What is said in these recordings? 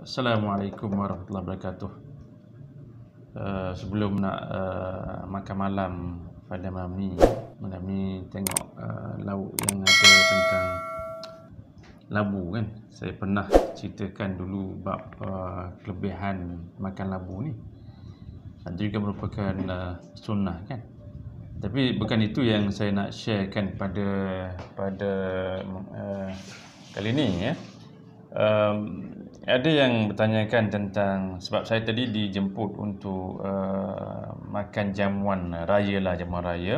Assalamualaikum warahmatullahi wabarakatuh. Uh, sebelum nak uh, makan malam pada malam ni, malam ni tengok uh, lauk yang ada tentang labu kan. Saya pernah ceritakan dulu bab uh, kelebihan makan labu ni. Itu juga merupakan uh, sunnah kan. Tapi bukan itu yang saya nak sharekan pada pada uh, kali ini ya. Um, ada yang bertanyakan tentang sebab saya tadi dijemput untuk uh, makan jamuan eh, raya lah jamuan raya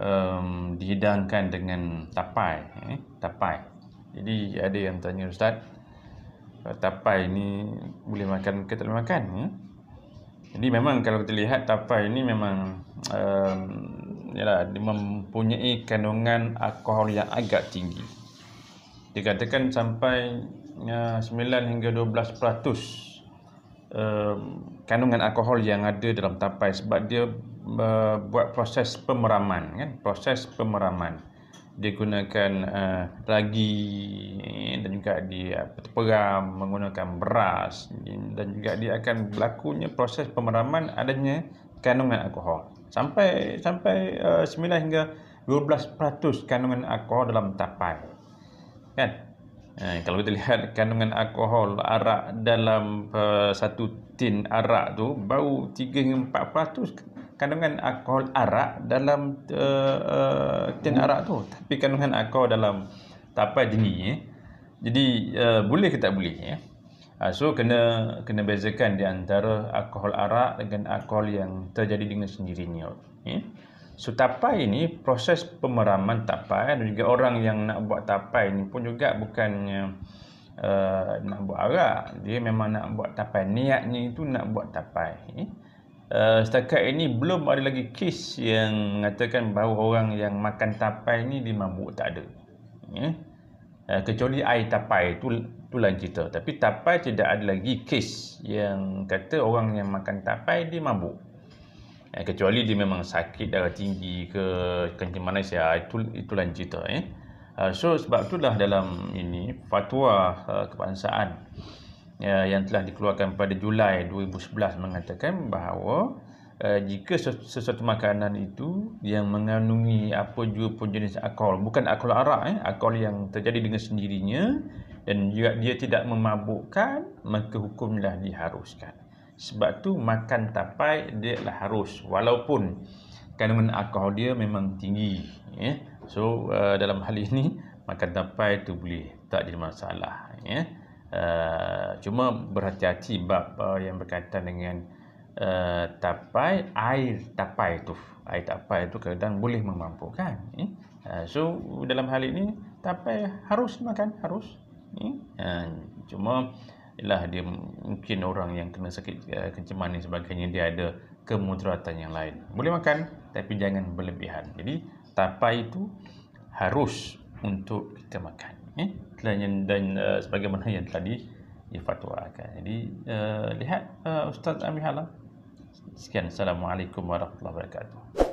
um, dihidangkan dengan tapai eh, tapai jadi ada yang tanya ustaz eh, tapai ni boleh makan ke tak boleh makan eh? jadi memang kalau kita lihat tapai ni memang um, yalah, dia mempunyai kandungan alkohol yang agak tinggi dikatakan sampai 9 ya, hingga 12% um, kandungan alkohol yang ada dalam tapai sebab dia uh, buat proses pemeraman kan proses pemeraman dia gunakan uh, ragi dan juga dia peram menggunakan beras dan juga dia akan berlakunya proses pemeraman adanya kandungan alkohol sampai sampai uh, eh, 9 hingga 12% kandungan alkohol dalam tapai kan Eh, kalau kita lihat kandungan alkohol arak dalam uh, satu tin arak tu bau 3 hingga 4% kandungan alkohol arak dalam uh, uh, tin arak tu tapi kandungan alkohol dalam tapai jenis eh. jadi uh, boleh ke tak boleh ya eh? uh, so kena kena bezakan di antara alkohol arak dengan alkohol yang terjadi dengan sendirinya eh? So tapai ni proses pemeraman tapai dan juga orang yang nak buat tapai ni pun juga bukannya uh, nak buat arak. Dia memang nak buat tapai. Niatnya itu nak buat tapai. Eh? Uh, setakat ini belum ada lagi kes yang mengatakan bahawa orang yang makan tapai ni dia mabuk tak ada. Eh? Uh, kecuali air tapai tu tu lain cerita. Tapi tapai tidak ada lagi kes yang kata orang yang makan tapai dia mabuk eh, kecuali dia memang sakit darah tinggi ke kencing manis ya itu itu lain cerita eh uh, so sebab itulah dalam ini fatwa uh, kebangsaan uh, yang telah dikeluarkan pada Julai 2011 mengatakan bahawa Uh, jika sesuatu makanan itu yang mengandungi apa jua pun jenis alkohol bukan alkohol arak eh alkohol yang terjadi dengan sendirinya dan juga dia tidak memabukkan maka hukumlah diharuskan sebab tu makan tapai dia lah harus walaupun kandungan alkohol dia memang tinggi Yeah. So uh, dalam hal ini makan tapai tu boleh tak jadi masalah Yeah. Uh, cuma berhati-hati bab uh, yang berkaitan dengan uh, tapai air tapai tu. Air tapai tu kadang boleh memampukan Yeah. Uh, so dalam hal ini tapai harus makan harus Yeah. Uh, cuma ialah dia mungkin orang yang kena sakit uh, kencing manis sebagainya dia ada kemudaratan yang lain. Boleh makan tapi jangan berlebihan. Jadi tapai itu harus untuk kita makan. Eh? Dan, dan uh, sebagaimana yang tadi difatwakan. Jadi uh, lihat uh, Ustaz Amihala. Sekian. Assalamualaikum warahmatullahi wabarakatuh.